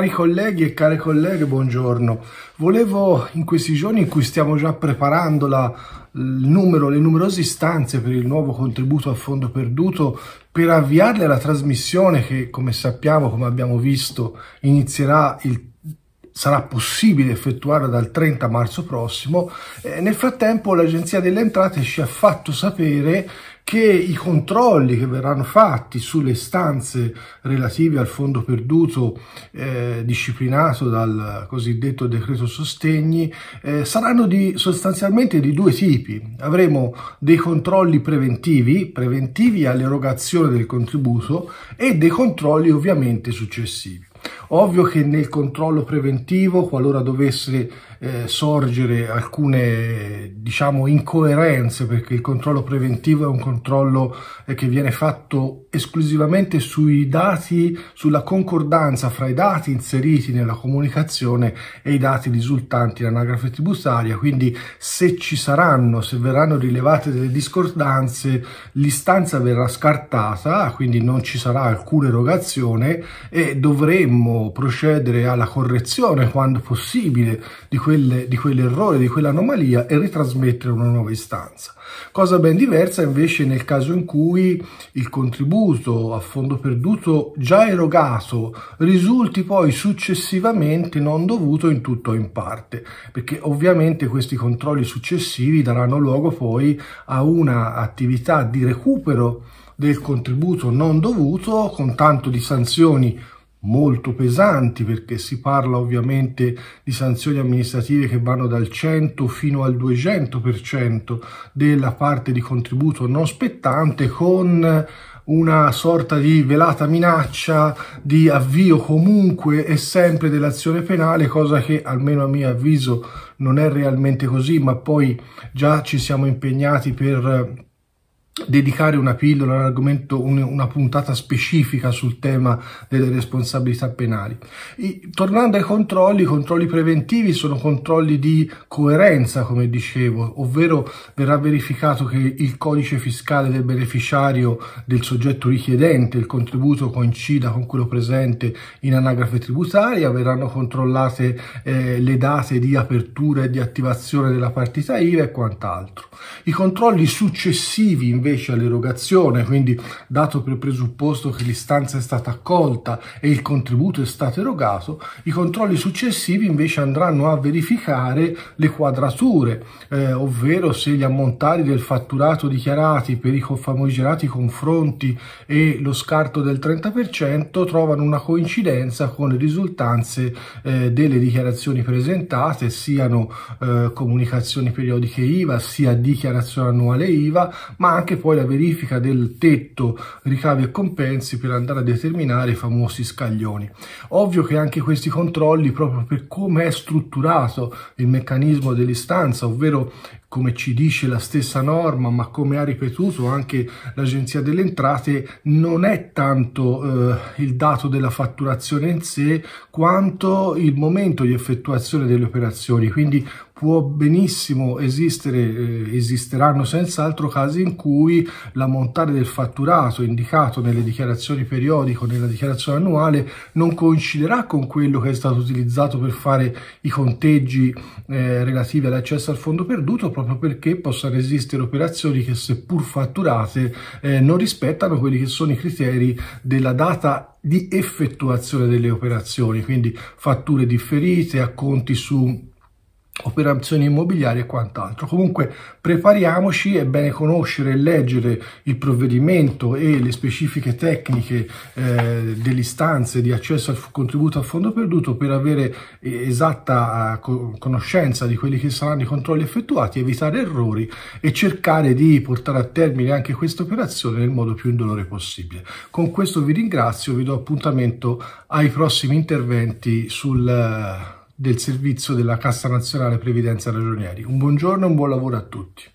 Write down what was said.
Cari colleghi e care colleghe, buongiorno. Volevo in questi giorni in cui stiamo già preparando la, numero, le numerose istanze per il nuovo contributo a fondo perduto, per avviarle alla trasmissione che, come sappiamo, come abbiamo visto, inizierà il sarà possibile effettuare dal 30 marzo prossimo. Eh, nel frattempo l'Agenzia delle Entrate ci ha fatto sapere che i controlli che verranno fatti sulle stanze relative al fondo perduto eh, disciplinato dal cosiddetto decreto sostegni eh, saranno di, sostanzialmente di due tipi. Avremo dei controlli preventivi, preventivi all'erogazione del contributo e dei controlli ovviamente successivi. Ovvio che nel controllo preventivo, qualora dovesse eh, sorgere alcune diciamo incoerenze perché il controllo preventivo è un controllo eh, che viene fatto esclusivamente sui dati, sulla concordanza fra i dati inseriti nella comunicazione e i dati risultanti all'anagrafe tributaria, quindi se ci saranno, se verranno rilevate delle discordanze, l'istanza verrà scartata, quindi non ci sarà alcuna erogazione e dovremmo procedere alla correzione quando possibile di questo quelle, di quell'errore, di quell'anomalia e ritrasmettere una nuova istanza. Cosa ben diversa invece nel caso in cui il contributo a fondo perduto già erogato risulti poi successivamente non dovuto in tutto o in parte, perché ovviamente questi controlli successivi daranno luogo poi a un'attività di recupero del contributo non dovuto con tanto di sanzioni molto pesanti perché si parla ovviamente di sanzioni amministrative che vanno dal 100 fino al 200% della parte di contributo non spettante con una sorta di velata minaccia di avvio comunque e sempre dell'azione penale, cosa che almeno a mio avviso non è realmente così, ma poi già ci siamo impegnati per dedicare una pillola, un argomento, un, una puntata specifica sul tema delle responsabilità penali. E, tornando ai controlli, i controlli preventivi sono controlli di coerenza, come dicevo, ovvero verrà verificato che il codice fiscale del beneficiario del soggetto richiedente il contributo coincida con quello presente in anagrafe tributaria, verranno controllate eh, le date di apertura e di attivazione della partita IVA e quant'altro. I controlli successivi invece invece all'erogazione, quindi dato per presupposto che l'istanza è stata accolta e il contributo è stato erogato, i controlli successivi invece andranno a verificare le quadrature, eh, ovvero se gli ammontari del fatturato dichiarati per i famigerati confronti e lo scarto del 30% trovano una coincidenza con le risultanze eh, delle dichiarazioni presentate, siano eh, comunicazioni periodiche IVA, sia dichiarazione annuale IVA, ma anche anche poi la verifica del tetto ricavi e compensi per andare a determinare i famosi scaglioni. Ovvio che anche questi controlli, proprio per come è strutturato il meccanismo dell'istanza, ovvero come ci dice la stessa norma, ma come ha ripetuto anche l'Agenzia delle Entrate, non è tanto eh, il dato della fatturazione in sé quanto il momento di effettuazione delle operazioni. Quindi può benissimo esistere, eh, esisteranno senz'altro casi in cui l'ammontare del fatturato indicato nelle dichiarazioni periodiche o nella dichiarazione annuale non coinciderà con quello che è stato utilizzato per fare i conteggi eh, relativi all'accesso al fondo perduto proprio perché possano esistere operazioni che seppur fatturate eh, non rispettano quelli che sono i criteri della data di effettuazione delle operazioni, quindi fatture differite, acconti su operazioni immobiliari e quant'altro. Comunque prepariamoci, è bene conoscere e leggere il provvedimento e le specifiche tecniche eh, delle istanze di accesso al contributo a fondo perduto per avere eh, esatta eh, conoscenza di quelli che saranno i controlli effettuati, evitare errori e cercare di portare a termine anche questa operazione nel modo più indolore possibile. Con questo vi ringrazio, vi do appuntamento ai prossimi interventi sul eh, del servizio della Cassa Nazionale Previdenza Ragionieri. Un buongiorno e un buon lavoro a tutti.